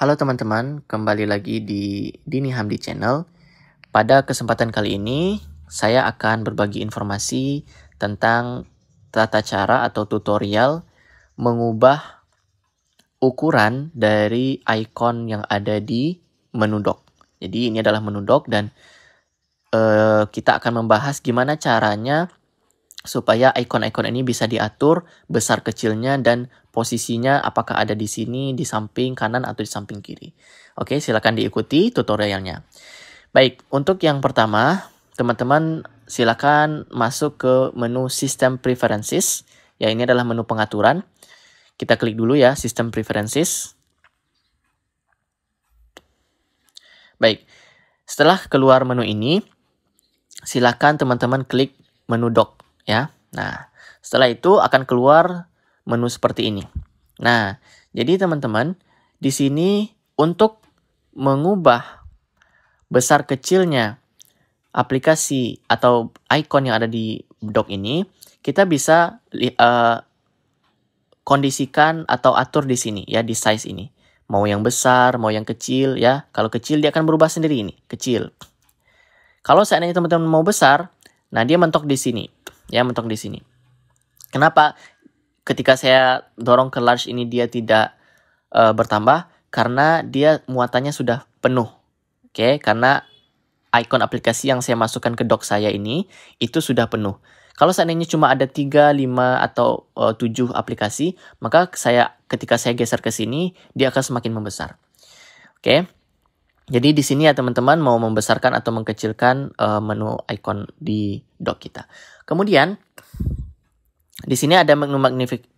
Halo teman-teman, kembali lagi di Dini Hamdi Channel. Pada kesempatan kali ini, saya akan berbagi informasi tentang tata cara atau tutorial mengubah ukuran dari ikon yang ada di menu dock. Jadi ini adalah menu dock dan uh, kita akan membahas gimana caranya supaya ikon-ikon ini bisa diatur besar kecilnya dan posisinya apakah ada di sini, di samping kanan atau di samping kiri. Oke, silakan diikuti tutorialnya. Baik, untuk yang pertama, teman-teman silakan masuk ke menu System Preferences. Ya, ini adalah menu pengaturan. Kita klik dulu ya, System Preferences. Baik, setelah keluar menu ini, silakan teman-teman klik menu Dock ya. Nah, setelah itu akan keluar menu seperti ini. Nah, jadi teman-teman, di sini untuk mengubah besar kecilnya aplikasi atau icon yang ada di dock ini, kita bisa uh, kondisikan atau atur di sini ya di size ini. Mau yang besar, mau yang kecil ya. Kalau kecil dia akan berubah sendiri ini, kecil. Kalau seandainya teman-teman mau besar, nah dia mentok di sini ya mentok di sini. Kenapa ketika saya dorong ke large ini dia tidak uh, bertambah? Karena dia muatannya sudah penuh. Oke, okay? karena icon aplikasi yang saya masukkan ke dock saya ini itu sudah penuh. Kalau seandainya cuma ada 3, 5, atau eh, uh, 7 aplikasi, maka saya ketika saya geser ke sini, dia akan semakin membesar. Oke. Okay? Jadi di sini ya teman-teman mau membesarkan atau mengkecilkan uh, eh, menu icon di dock kita. Kemudian di sini ada menu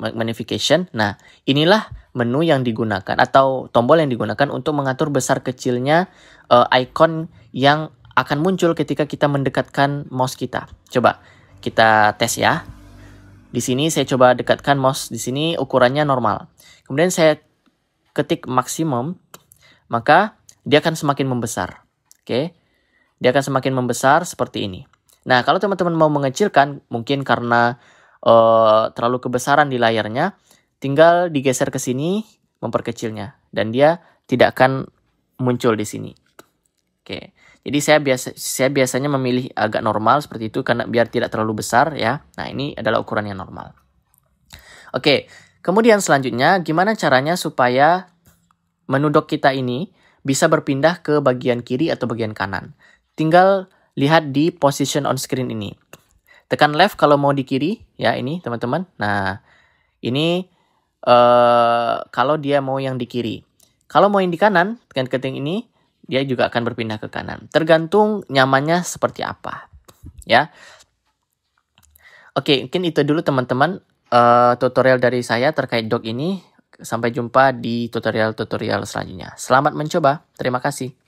magnification. Nah, inilah menu yang digunakan atau tombol yang digunakan untuk mengatur besar kecilnya uh, eh, icon yang akan muncul ketika kita mendekatkan mouse kita. Coba kita tes ya. Di sini saya coba dekatkan mouse. Di sini ukurannya normal. Kemudian saya ketik maksimum, maka dia akan semakin membesar. Oke. Dia akan semakin membesar seperti ini. Nah, kalau teman-teman mau mengecilkan mungkin karena uh, terlalu kebesaran di layarnya, tinggal digeser ke sini memperkecilnya dan dia tidak akan muncul di sini. Oke. Jadi saya biasa saya biasanya memilih agak normal seperti itu karena biar tidak terlalu besar ya. Nah, ini adalah ukuran yang normal. Oke. Kemudian selanjutnya gimana caranya supaya menu dok kita ini bisa berpindah ke bagian kiri atau bagian kanan. Tinggal lihat di position on screen ini. Tekan left kalau mau di kiri, ya ini teman-teman. Nah, ini uh, kalau dia mau yang di kiri. Kalau mau yang di kanan, tekan keting ini, dia juga akan berpindah ke kanan. Tergantung nyamannya seperti apa. Ya. Oke, mungkin itu dulu teman-teman uh, tutorial dari saya terkait dog ini. Sampai jumpa di tutorial-tutorial selanjutnya. Selamat mencoba. Terima kasih.